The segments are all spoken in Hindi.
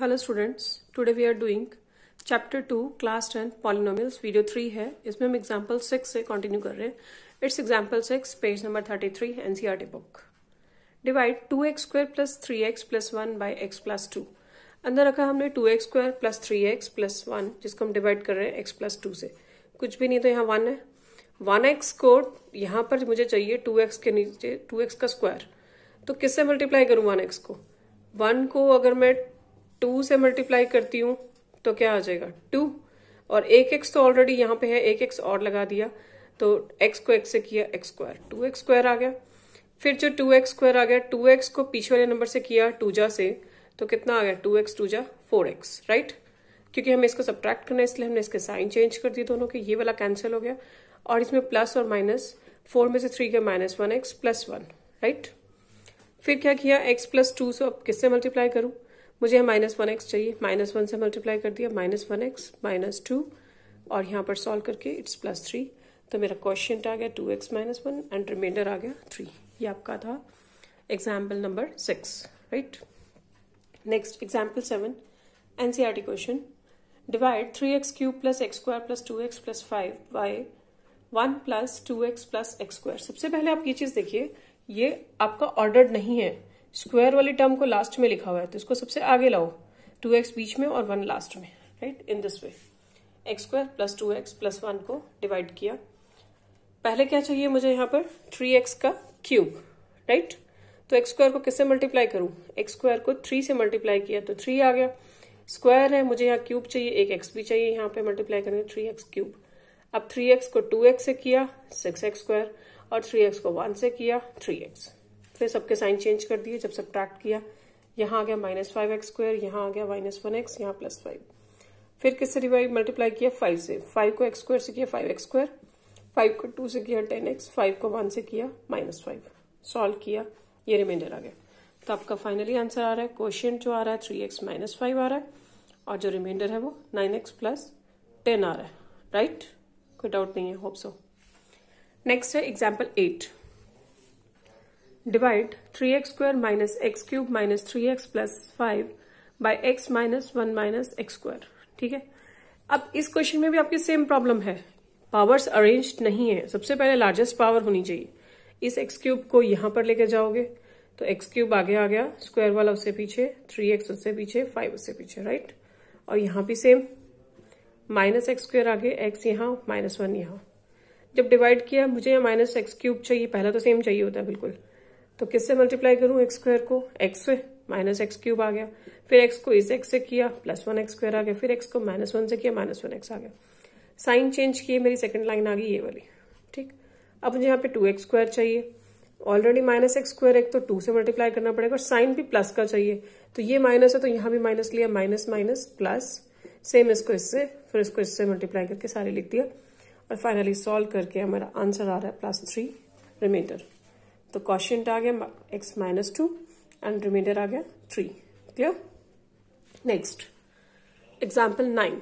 hello students today we are doing chapter two class ten polynomials video three है इसमें हम एग्जांपल सिक्स से कंटिन्यू कर रहे हैं it's example six page number thirty three NCERT book divide two x square plus three x plus one by x plus two अंदर रखा हमने two x square plus three x plus one जिसको हम डिवाइड कर रहे हैं एक्स प्लस टू से कुछ भी नहीं तो यहाँ वन है वन एक्स को यहाँ पर मुझे चाहिए टू एक्स के नीचे टू एक्स का स्क्वायर तो किससे मल्टीप्लाई करूँ वन एक्स को वन को अगर मैं टू से मल्टीप्लाई करती हूं तो क्या आ जाएगा टू और एक एक्स तो ऑलरेडी यहां पे है एक एक्स और लगा दिया तो एक्स को एक्स से किया x square two x square आ गया फिर जो टू एक्स स्क्वायर आ गया टू एक्स को पीछे वाले नंबर से किया टूजा से तो कितना आ गया टू एक्स टूजा फोर एक्स राइट क्योंकि हमें इसको सब्ट्रैक्ट करना है इसलिए हमने इसके साइन चेंज कर दिए दोनों के ये वाला कैंसिल हो गया और इसमें प्लस और माइनस फोर में से थ्री गया minus one x plus one right फिर क्या किया एक्स प्लस टू से अब किससे मल्टीप्लाई करूं मुझे माइनस वन एक्स चाहिए माइनस वन से मल्टीप्लाई कर दिया minus one x minus two और यहाँ पर सॉल्व करके इट्स प्लस थ्री तो मेरा क्वेश्चन आ गया two x minus one and remainder आ गया थ्री ये आपका था example number six right next example seven N C R T question divide three x cube plus x square plus two x plus five by one plus two x plus x square सबसे पहले आप ये चीज़ देखिए ये आपका ऑर्डर्ड नहीं है स्क्वायर वाली टर्म को लास्ट में लिखा हुआ है तो इसको सबसे आगे लाओ टू एक्स बीच में और वन लास्ट में right in this way x square plus two x plus one को डिवाइड किया पहले क्या चाहिए मुझे यहां पर थ्री एक्स का क्यूब राइट तो एक्स स्क्वायर को किससे मल्टीप्लाई करूं एक्स स्क्वायर को थ्री से मल्टीप्लाई किया तो थ्री आ गया स्क्वायर है मुझे यहाँ क्यूब चाहिए एक एक्स भी चाहिए यहाँ पे मल्टीप्लाई करेंगे थ्री एक्स क्यूब अब थ्री एक्स को टू एक्स से किया सिक्स एक्स स्क्वायर और थ्री एक्स को वन से किया थ्री एक्स फिर सबके साइन चेंज कर दिए जब सब किया यहां आ गया माइनस फाइव एक्स स्क्वायर यहां आ गया माइनस वन एक्स यहां प्लस फाइव फिर किससे डिवाइड मल्टीप्लाई किया फाइव से फाइव को एक्स स्क्वायर से किया फाइव एक्स स्क्वायर फाइव को टू से किया टेन एक्स फाइव को वन से किया माइनस फाइव सॉल्व किया ये रिमाइंडर आ गया तो आपका फाइनली आंसर आ रहा है क्वेश्चन जो आ रहा है थ्री एक्स माइनस फाइव आ रहा है और जो रिमाइंडर है वो नाइन एक्स प्लस टेन आ रहा है राइट कोई डाउट नहीं है होप सो नेक्स्ट है example eight x square minus x cube minus three x plus five by x minus one minus x square ठीक है अब इस क्वेश्चन में भी आपकी सेम प्रॉब्लम है पावर्स अरेंज नहीं है सबसे पहले लार्जेस्ट पावर होनी चाहिए इस एक्स क्यूब को यहां पर लेके जाओगे तो एक्स क्यूब आगे आ गया स्क्वायर वाला उससे पीछे थ्री एक्स उससे पीछे फाइव उससे पीछे राइट और यहां भी सेम माइनस एक्स स्क्वायर आगे एक्स यहां माइनस वन यहां जब डिवाइड किया मुझे यहां माइनस एक्स क्यूब चाहिए पहला तो सेम चाहिए होता है बिल्कुल तो किससे मल्टीप्लाई करूं एक्स स्क्वायर को एक्स से माइनस एक्स क्यूब आ गया फिर एक्स को इस एक्स से किया प्लस वन एक्स स्क्वायर आ गया फिर एक्स को माइनस वन से किया माइनस वन एक्स आ गया साइन चेंज किए मेरी सेकंड लाइन आ गई ये वाली ठीक अब मुझे यहाँ पे टू एक्स स्क्वायर चाहिए ऑलरेडी माइनस एक्स स्क्वायर एक तो टू से मल्टीप्लाई करना पड़ेगा और साइन भी प्लस का चाहिए तो ये माइनस है तो यहाँ भी माइनस लिया माइनस माइनस प्लस सेम इसको इससे फिर इसको इससे मल्टीप्लाई करके सारे लिख दिया और फाइनली सॉल्व करके हमारा आंसर आ रहा है प्लस थ्री रिमाइंडर तो क्वेश्चन आ गया x minus two and remainder आ गया three clear next example nine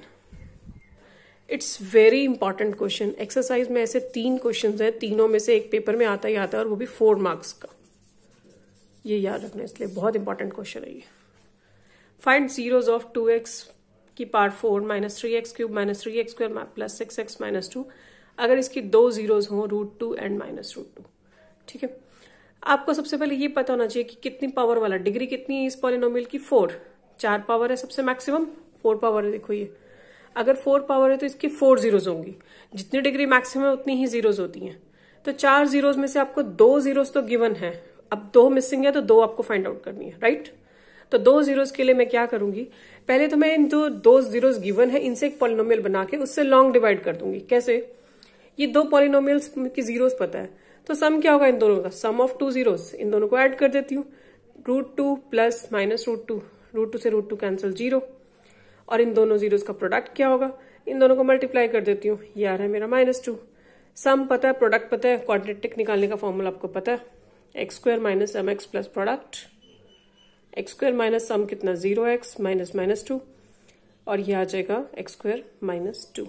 it's very important question exercise में ऐसे तीन क्वेश्चन हैं तीनों में से एक पेपर में आता ही आता है और वो भी फोर मार्क्स का ये याद रखना इसलिए बहुत इंपॉर्टेंट क्वेश्चन है ये find zeros of two x की पार्ट four minus three x cube minus three x square plus six x minus two अगर इसकी दो जीरोज हों root two and minus root two ठीक है आपको सबसे पहले ये पता होना चाहिए कि कितनी पावर वाला डिग्री कितनी है इस पॉलिनोमियल की फोर चार पावर है सबसे मैक्सिमम फोर पावर है देखो ये अगर फोर पावर है तो इसकी फोर जीरोज होंगी जितनी डिग्री मैक्सिमम है उतनी ही जीरोज होती हैं तो चार जीरोज में से आपको दो जीरोज तो गिवन है अब दो मिसिंग है तो दो आपको फाइंड आउट करनी है राइट तो दो जीरोज के लिए मैं क्या करूंगी पहले तो मैं इन जो दो जीरोज गिवन है इनसे एक पॉलिनोमियल बना के उससे लॉन्ग डिवाइड कर दूंगी कैसे ये दो पॉलिनोमियल्स की जीरोज पता है तो सम क्या होगा इन दोनों का सम ऑफ टू जीरोस इन दोनों को ऐड कर देती हूँ root two plus minus root two root two से रूट टू कैंसिल जीरो और इन दोनों जीरोस का प्रोडक्ट क्या होगा इन दोनों को मल्टीप्लाई कर देती हूँ ये आ रहा है मेरा माइनस टू सम पता है प्रोडक्ट पता है क्वाड्रेटिक निकालने का फॉर्मूला आपको पता है x square minus M x plus product x square minus sum कितना zero x minus minus two और यह आ जाएगा एक्स स्क्वायर माइनस टू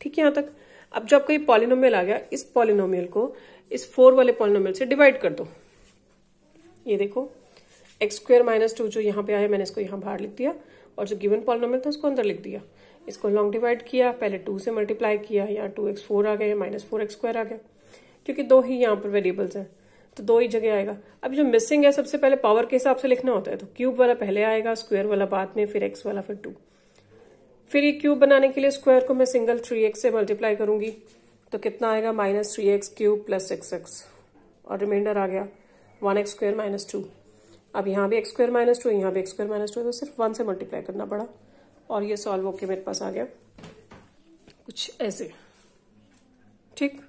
ठीक है यहां तक अब जो आपका ये पॉलिनोमियल आ गया इस पॉलिनोमियल को इस फोर वाले पॉलिनोमियल से डिवाइड कर दो ये देखो एक्स स्क्वेयर माइनस टू जो यहाँ पे आया मैंने इसको यहाँ बाहर लिख दिया और जो गिवन पॉलिनोमियल था उसको अंदर लिख दिया इसको लॉन्ग डिवाइड किया पहले टू से मल्टीप्लाई किया यहाँ टू एक्स फोर आ गया माइनस फोर एक्स स्क्वायर आ गया क्योंकि दो ही यहाँ पर वेरिएबल्स हैं तो दो ही जगह आएगा अब जो मिसिंग है सबसे पहले पावर के हिसाब से लिखना होता है तो क्यूब वाला पहले आएगा स्क्वायर वाला बाद में फिर एक्स वाला फिर टू फिर ये क्यूब बनाने के लिए स्क्वायर को मैं सिंगल थ्री एक्स से मल्टीप्लाई करूंगी तो कितना आएगा minus three x cube plus x x और रिमाइंडर आ गया one x square minus two अब यहाँ भी एक्स स्क्वायर माइनस टू यहाँ भी एक्स स्क्वायर माइनस टू तो सिर्फ वन से मल्टीप्लाई करना पड़ा और ये सॉल्व होके मेरे पास आ गया कुछ ऐसे ठीक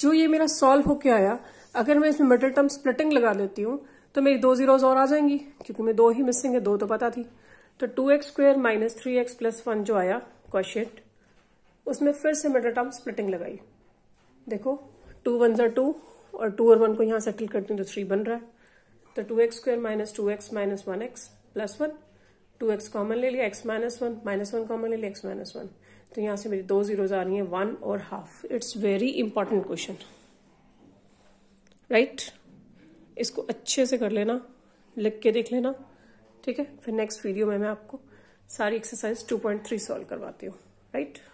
जो ये मेरा सॉल्व होके आया अगर मैं इसमें मिडिल टर्म स्प्लिटिंग लगा लेती हूँ तो मेरी दो जीरोज और आ जाएंगी क्योंकि मैं दो ही मिसिंग है दो तो पता थी तो two x square minus three x plus one जो आया क्वेश्चन उसमें फिर से मिडल टर्म स्प्लिटिंग लगाई देखो टू वन ज़ा टू और टू और वन को यहां सेटल करती हूँ तो थ्री बन रहा है तो two x square minus two x minus one x plus one two x common ले लिया x minus one minus one common ले लिया एक्स माइनस वन तो यहां से मेरी दो जीरो आ रही है वन और half it's very important question right इसको अच्छे से कर लेना लिख के देख लेना ठीक है फिर नेक्स्ट वीडियो में मैं आपको सारी एक्सरसाइज 2.3 सॉल्व करवाती हूँ राइट